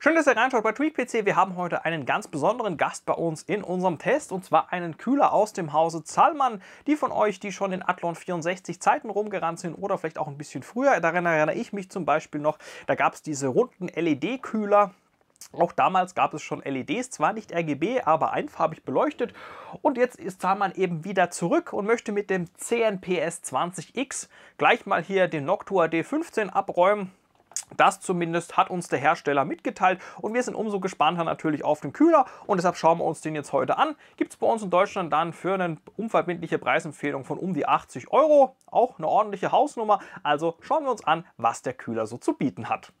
Schön, dass ihr reinschaut bei TweakPC. Wir haben heute einen ganz besonderen Gast bei uns in unserem Test und zwar einen Kühler aus dem Hause Zahlmann. Die von euch, die schon in Athlon 64 Zeiten rumgerannt sind oder vielleicht auch ein bisschen früher, daran erinnere ich mich zum Beispiel noch, da gab es diese runden LED-Kühler, auch damals gab es schon LEDs, zwar nicht RGB, aber einfarbig beleuchtet. Und jetzt ist Zahlmann eben wieder zurück und möchte mit dem CNPS 20X gleich mal hier den Noctua D15 abräumen. Das zumindest hat uns der Hersteller mitgeteilt und wir sind umso gespannter natürlich auf den Kühler und deshalb schauen wir uns den jetzt heute an. Gibt es bei uns in Deutschland dann für eine unverbindliche Preisempfehlung von um die 80 Euro, auch eine ordentliche Hausnummer. Also schauen wir uns an, was der Kühler so zu bieten hat.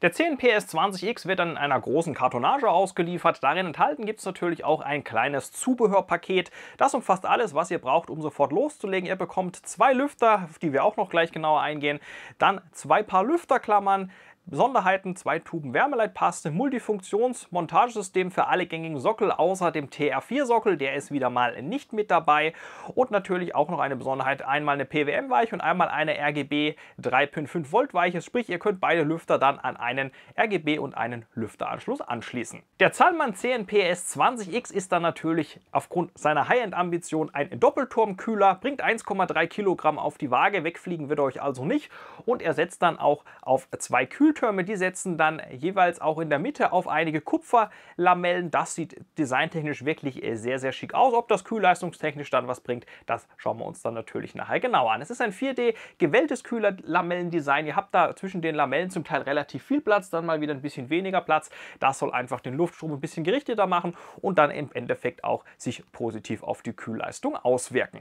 Der 10 PS20X wird dann in einer großen Kartonage ausgeliefert. Darin enthalten gibt es natürlich auch ein kleines Zubehörpaket. Das umfasst alles, was ihr braucht, um sofort loszulegen. Ihr bekommt zwei Lüfter, auf die wir auch noch gleich genauer eingehen. Dann zwei Paar Lüfterklammern, Besonderheiten: zwei Tuben Wärmeleitpaste, Multifunktionsmontagesystem für alle gängigen Sockel außer dem TR4-Sockel, der ist wieder mal nicht mit dabei. Und natürlich auch noch eine Besonderheit: einmal eine PWM-Weiche und einmal eine RGB 3.5 Volt Weiche. Sprich, ihr könnt beide Lüfter dann an einen RGB und einen Lüfteranschluss anschließen. Der Zalman cnps 20 x ist dann natürlich aufgrund seiner High-End-Ambition ein Doppelturmkühler, bringt 1,3 Kilogramm auf die Waage, wegfliegen wird euch also nicht und er setzt dann auch auf zwei Kühler. Kühltürme, die setzen dann jeweils auch in der Mitte auf einige Kupferlamellen. Das sieht designtechnisch wirklich äh, sehr, sehr schick aus. Ob das kühlleistungstechnisch dann was bringt, das schauen wir uns dann natürlich nachher genauer an. Es ist ein 4D-gewelltes Kühlerlamellendesign. Ihr habt da zwischen den Lamellen zum Teil relativ viel Platz, dann mal wieder ein bisschen weniger Platz. Das soll einfach den Luftstrom ein bisschen gerichteter machen und dann im Endeffekt auch sich positiv auf die Kühlleistung auswirken.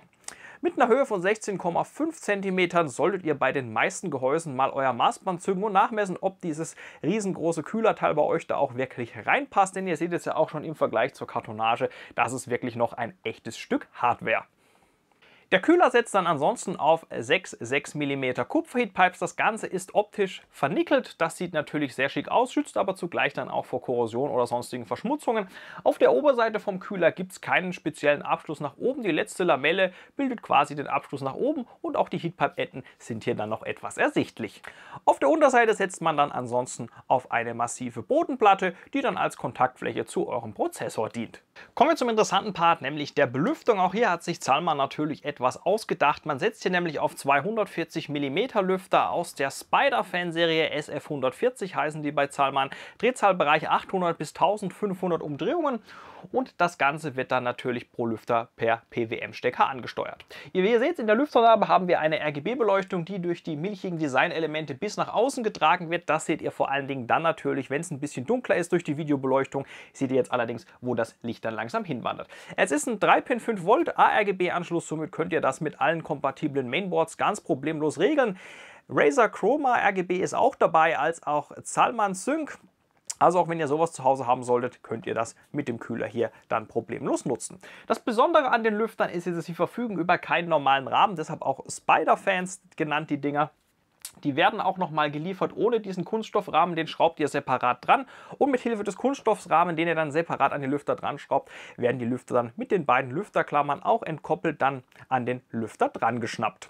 Mit einer Höhe von 16,5 cm solltet ihr bei den meisten Gehäusen mal euer Maßband zücken und nachmessen, ob dieses riesengroße Kühlerteil bei euch da auch wirklich reinpasst. Denn ihr seht es ja auch schon im Vergleich zur Kartonage, das ist wirklich noch ein echtes Stück Hardware. Der Kühler setzt dann ansonsten auf 6 6 mm Kupferheatpipes. Das Ganze ist optisch vernickelt. Das sieht natürlich sehr schick aus, schützt aber zugleich dann auch vor Korrosion oder sonstigen Verschmutzungen. Auf der Oberseite vom Kühler gibt es keinen speziellen Abschluss nach oben. Die letzte Lamelle bildet quasi den Abschluss nach oben und auch die Heatpipe-Enden sind hier dann noch etwas ersichtlich. Auf der Unterseite setzt man dann ansonsten auf eine massive Bodenplatte, die dann als Kontaktfläche zu eurem Prozessor dient. Kommen wir zum interessanten Part, nämlich der Belüftung. Auch hier hat sich Zalman natürlich etwas was ausgedacht. Man setzt hier nämlich auf 240 mm Lüfter aus der Spider-Fanserie SF140, heißen die bei Zahlmann. Drehzahlbereich 800 bis 1500 Umdrehungen und das Ganze wird dann natürlich pro Lüfter per PWM-Stecker angesteuert. Wie ihr seht, in der Lüfternabe haben wir eine RGB-Beleuchtung, die durch die milchigen Designelemente bis nach außen getragen wird. Das seht ihr vor allen Dingen dann natürlich, wenn es ein bisschen dunkler ist durch die Videobeleuchtung. Seht ihr jetzt allerdings, wo das Licht dann langsam hinwandert. Es ist ein 3-Pin 5 Volt ARGB-Anschluss, somit könnt könnt ihr das mit allen kompatiblen Mainboards ganz problemlos regeln. Razer Chroma RGB ist auch dabei, als auch Zalman Sync. Also auch wenn ihr sowas zu Hause haben solltet, könnt ihr das mit dem Kühler hier dann problemlos nutzen. Das Besondere an den Lüftern ist, dass sie verfügen über keinen normalen Rahmen, deshalb auch Spider-Fans genannt die Dinger. Die werden auch nochmal geliefert ohne diesen Kunststoffrahmen, den schraubt ihr separat dran. Und mit Hilfe des Kunststoffrahmen, den ihr dann separat an den Lüfter dran schraubt, werden die Lüfter dann mit den beiden Lüfterklammern auch entkoppelt dann an den Lüfter dran geschnappt.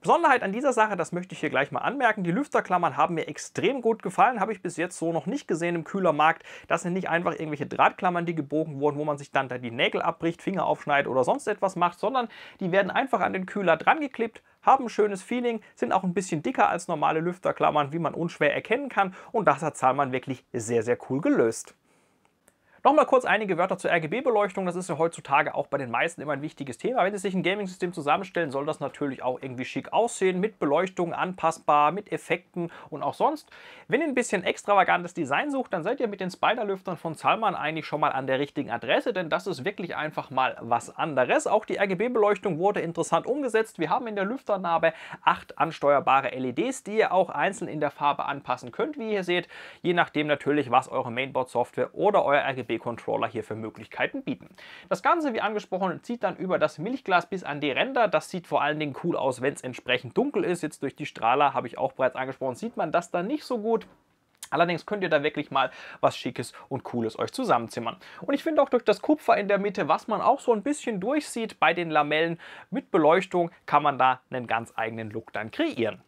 Besonderheit an dieser Sache, das möchte ich hier gleich mal anmerken, die Lüfterklammern haben mir extrem gut gefallen, habe ich bis jetzt so noch nicht gesehen im Kühlermarkt. Das sind nicht einfach irgendwelche Drahtklammern, die gebogen wurden, wo man sich dann da die Nägel abbricht, Finger aufschneidet oder sonst etwas macht, sondern die werden einfach an den Kühler dran geklebt, haben ein schönes Feeling, sind auch ein bisschen dicker als normale Lüfterklammern, wie man unschwer erkennen kann und das hat Zahlmann wirklich sehr, sehr cool gelöst. Nochmal kurz einige Wörter zur RGB-Beleuchtung. Das ist ja heutzutage auch bei den meisten immer ein wichtiges Thema. Wenn Sie sich ein Gaming-System zusammenstellen, soll das natürlich auch irgendwie schick aussehen, mit Beleuchtung anpassbar, mit Effekten und auch sonst. Wenn ihr ein bisschen extravagantes Design sucht, dann seid ihr mit den Spider-Lüftern von Zalman eigentlich schon mal an der richtigen Adresse, denn das ist wirklich einfach mal was anderes. Auch die RGB-Beleuchtung wurde interessant umgesetzt. Wir haben in der Lüfternarbe acht ansteuerbare LEDs, die ihr auch einzeln in der Farbe anpassen könnt, wie ihr seht, je nachdem natürlich, was eure Mainboard-Software oder euer RGB USB-Controller hier für Möglichkeiten bieten. Das Ganze, wie angesprochen, zieht dann über das Milchglas bis an die Ränder. Das sieht vor allen Dingen cool aus, wenn es entsprechend dunkel ist. Jetzt durch die Strahler, habe ich auch bereits angesprochen, sieht man das dann nicht so gut. Allerdings könnt ihr da wirklich mal was Schickes und Cooles euch zusammenzimmern. Und ich finde auch durch das Kupfer in der Mitte, was man auch so ein bisschen durchsieht bei den Lamellen, mit Beleuchtung kann man da einen ganz eigenen Look dann kreieren.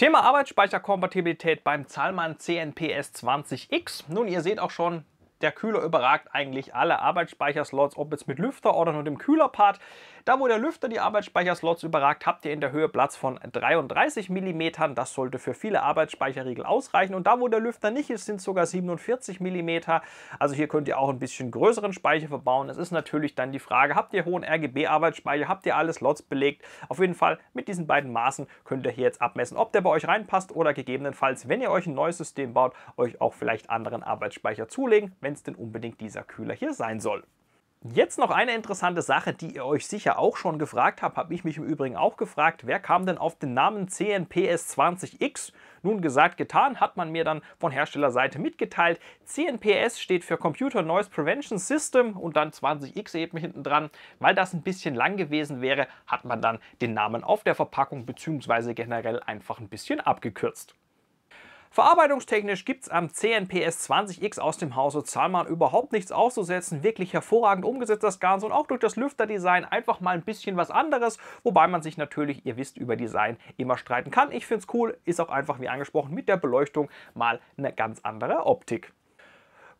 Thema Arbeitsspeicherkompatibilität beim Zalman CNPS 20X. Nun, ihr seht auch schon, der Kühler überragt eigentlich alle Arbeitsspeicherslots, ob jetzt mit Lüfter oder nur dem Kühlerpart. Da, wo der Lüfter die Arbeitsspeicherslots überragt, habt ihr in der Höhe Platz von 33 mm. Das sollte für viele Arbeitsspeicherriegel ausreichen. Und da, wo der Lüfter nicht ist, sind sogar 47 mm. Also hier könnt ihr auch ein bisschen größeren Speicher verbauen. Es ist natürlich dann die Frage, habt ihr hohen RGB-Arbeitsspeicher, habt ihr alle Slots belegt? Auf jeden Fall mit diesen beiden Maßen könnt ihr hier jetzt abmessen, ob der bei euch reinpasst oder gegebenenfalls, wenn ihr euch ein neues System baut, euch auch vielleicht anderen Arbeitsspeicher zulegen, wenn es denn unbedingt dieser Kühler hier sein soll. Jetzt noch eine interessante Sache, die ihr euch sicher auch schon gefragt habt, habe ich mich im Übrigen auch gefragt, wer kam denn auf den Namen CNPS20X? Nun gesagt, getan, hat man mir dann von Herstellerseite mitgeteilt. CNPS steht für Computer Noise Prevention System und dann 20X eben hinten dran. Weil das ein bisschen lang gewesen wäre, hat man dann den Namen auf der Verpackung bzw. generell einfach ein bisschen abgekürzt. Verarbeitungstechnisch gibt es am CNPS 20X aus dem Hause Zalman überhaupt nichts auszusetzen. Wirklich hervorragend umgesetzt das Ganze und auch durch das Lüfterdesign einfach mal ein bisschen was anderes, wobei man sich natürlich, ihr wisst, über Design immer streiten kann. Ich finde es cool, ist auch einfach, wie angesprochen, mit der Beleuchtung mal eine ganz andere Optik.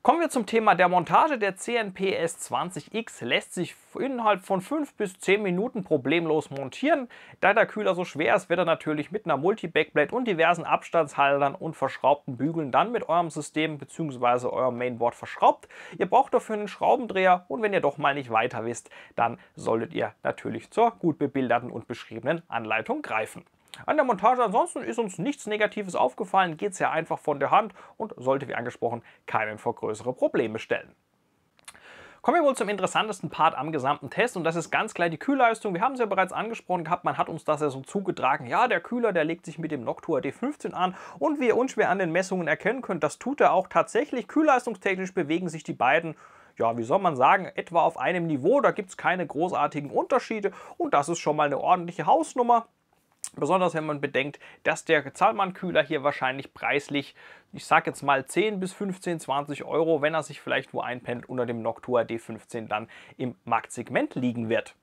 Kommen wir zum Thema der Montage. Der CNPS 20 x lässt sich innerhalb von 5 bis 10 Minuten problemlos montieren. Da der Kühler so schwer ist, wird er natürlich mit einer multi backblade und diversen Abstandshaltern und verschraubten Bügeln dann mit eurem System bzw. eurem Mainboard verschraubt. Ihr braucht dafür einen Schraubendreher und wenn ihr doch mal nicht weiter wisst, dann solltet ihr natürlich zur gut bebilderten und beschriebenen Anleitung greifen. An der Montage ansonsten ist uns nichts Negatives aufgefallen, geht es ja einfach von der Hand und sollte wie angesprochen keinen vor größere Probleme stellen. Kommen wir wohl zum interessantesten Part am gesamten Test und das ist ganz klar die Kühlleistung. Wir haben es ja bereits angesprochen gehabt, man hat uns das ja so zugetragen. Ja, der Kühler, der legt sich mit dem Noctua D15 an und wie ihr unschwer an den Messungen erkennen könnt, das tut er auch tatsächlich. Kühlleistungstechnisch bewegen sich die beiden ja, wie soll man sagen, etwa auf einem Niveau, da gibt es keine großartigen Unterschiede und das ist schon mal eine ordentliche Hausnummer. Besonders wenn man bedenkt, dass der Zahlmann-Kühler hier wahrscheinlich preislich, ich sage jetzt mal 10 bis 15, 20 Euro, wenn er sich vielleicht wo einpennt, unter dem Noctua D15 dann im Marktsegment liegen wird.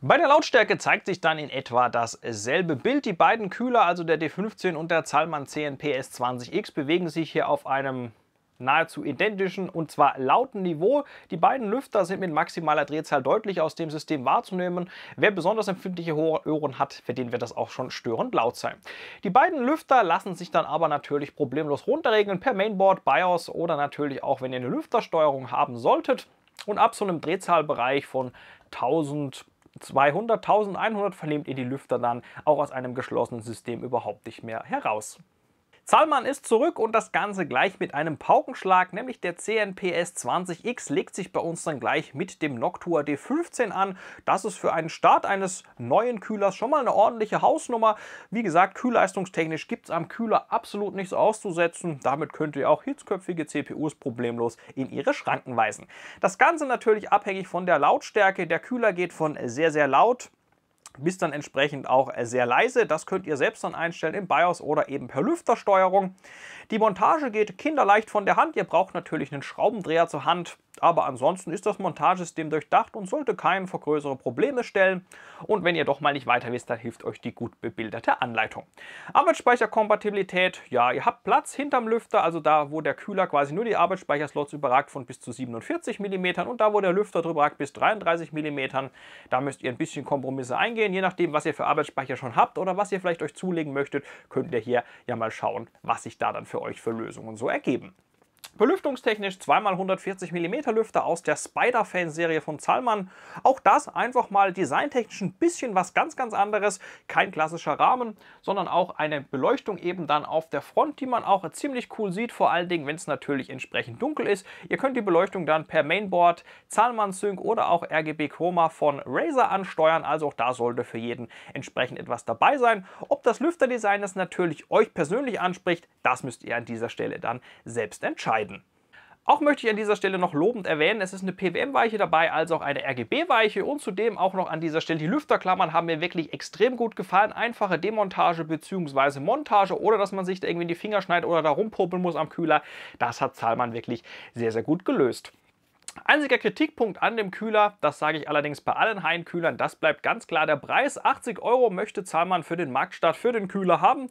Bei der Lautstärke zeigt sich dann in etwa dasselbe Bild. Die beiden Kühler, also der D15 und der Zahlmann CNPS20X, bewegen sich hier auf einem nahezu identischen und zwar lauten Niveau. Die beiden Lüfter sind mit maximaler Drehzahl deutlich aus dem System wahrzunehmen. Wer besonders empfindliche Ohren hat, für den wird das auch schon störend laut sein. Die beiden Lüfter lassen sich dann aber natürlich problemlos runterregeln per Mainboard, BIOS oder natürlich auch, wenn ihr eine Lüftersteuerung haben solltet. Und ab so einem Drehzahlbereich von 1000 200, 1100 vernehmt ihr die Lüfter dann auch aus einem geschlossenen System überhaupt nicht mehr heraus. Zahlmann ist zurück und das Ganze gleich mit einem Paukenschlag, nämlich der CNPS 20X legt sich bei uns dann gleich mit dem Noctua D15 an. Das ist für einen Start eines neuen Kühlers schon mal eine ordentliche Hausnummer. Wie gesagt, kühlleistungstechnisch gibt es am Kühler absolut nichts auszusetzen. Damit könnt ihr auch hitzköpfige CPUs problemlos in ihre Schranken weisen. Das Ganze natürlich abhängig von der Lautstärke. Der Kühler geht von sehr, sehr laut misst dann entsprechend auch äh, sehr leise. Das könnt ihr selbst dann einstellen im BIOS oder eben per Lüftersteuerung. Die Montage geht kinderleicht von der Hand. Ihr braucht natürlich einen Schraubendreher zur Hand aber ansonsten ist das Montagesystem durchdacht und sollte keinen vor größere Probleme stellen. Und wenn ihr doch mal nicht weiter wisst, dann hilft euch die gut bebilderte Anleitung. Arbeitsspeicherkompatibilität, ja, ihr habt Platz hinterm Lüfter, also da, wo der Kühler quasi nur die Arbeitsspeicherslots überragt von bis zu 47 mm und da, wo der Lüfter drüber ragt bis 33 mm. Da müsst ihr ein bisschen Kompromisse eingehen, je nachdem, was ihr für Arbeitsspeicher schon habt oder was ihr vielleicht euch zulegen möchtet, könnt ihr hier ja mal schauen, was sich da dann für euch für Lösungen so ergeben. Belüftungstechnisch 2 x 140 mm Lüfter aus der Spider-Fan-Serie von Zalman. Auch das einfach mal designtechnisch ein bisschen was ganz, ganz anderes. Kein klassischer Rahmen, sondern auch eine Beleuchtung eben dann auf der Front, die man auch ziemlich cool sieht, vor allen Dingen, wenn es natürlich entsprechend dunkel ist. Ihr könnt die Beleuchtung dann per Mainboard, Zalman Sync oder auch RGB Chroma von Razer ansteuern. Also auch da sollte für jeden entsprechend etwas dabei sein. Ob das Lüfterdesign das natürlich euch persönlich anspricht, das müsst ihr an dieser Stelle dann selbst entscheiden leiden. Auch möchte ich an dieser Stelle noch lobend erwähnen, es ist eine PWM-Weiche dabei, als auch eine RGB-Weiche und zudem auch noch an dieser Stelle die Lüfterklammern haben mir wirklich extrem gut gefallen. Einfache Demontage bzw. Montage oder dass man sich da irgendwie in die Finger schneidet oder da rumpopeln muss am Kühler, das hat Zahlmann wirklich sehr, sehr gut gelöst. Einziger Kritikpunkt an dem Kühler, das sage ich allerdings bei allen hein das bleibt ganz klar der Preis. 80 Euro möchte Zahlmann für den Marktstart für den Kühler haben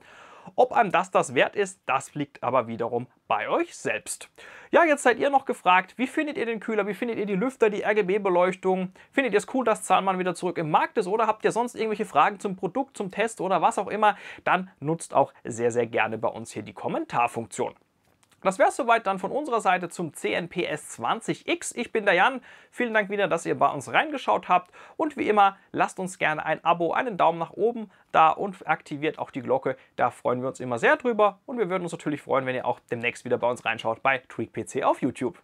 ob einem das das wert ist, das liegt aber wiederum bei euch selbst. Ja, jetzt seid ihr noch gefragt, wie findet ihr den Kühler, wie findet ihr die Lüfter, die RGB-Beleuchtung? Findet ihr es cool, dass Zahnmann wieder zurück im Markt ist oder habt ihr sonst irgendwelche Fragen zum Produkt, zum Test oder was auch immer? Dann nutzt auch sehr, sehr gerne bei uns hier die Kommentarfunktion. Das wäre es soweit dann von unserer Seite zum CNPS 20X. Ich bin der Jan. Vielen Dank wieder, dass ihr bei uns reingeschaut habt. Und wie immer, lasst uns gerne ein Abo, einen Daumen nach oben da und aktiviert auch die Glocke. Da freuen wir uns immer sehr drüber. Und wir würden uns natürlich freuen, wenn ihr auch demnächst wieder bei uns reinschaut bei TweakPC auf YouTube.